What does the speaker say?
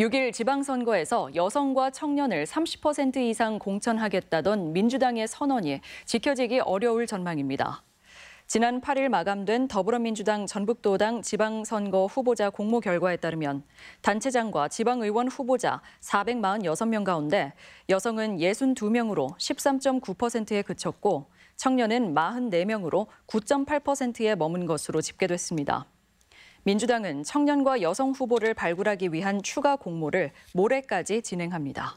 6일 지방선거에서 여성과 청년을 30% 이상 공천하겠다던 민주당의 선언이 지켜지기 어려울 전망입니다. 지난 8일 마감된 더불어민주당 전북도당 지방선거 후보자 공모 결과에 따르면 단체장과 지방의원 후보자 446명 가운데 여성은 62명으로 13.9%에 그쳤고 청년은 44명으로 9.8%에 머문 것으로 집계됐습니다. 민주당은 청년과 여성 후보를 발굴하기 위한 추가 공모를 모레까지 진행합니다.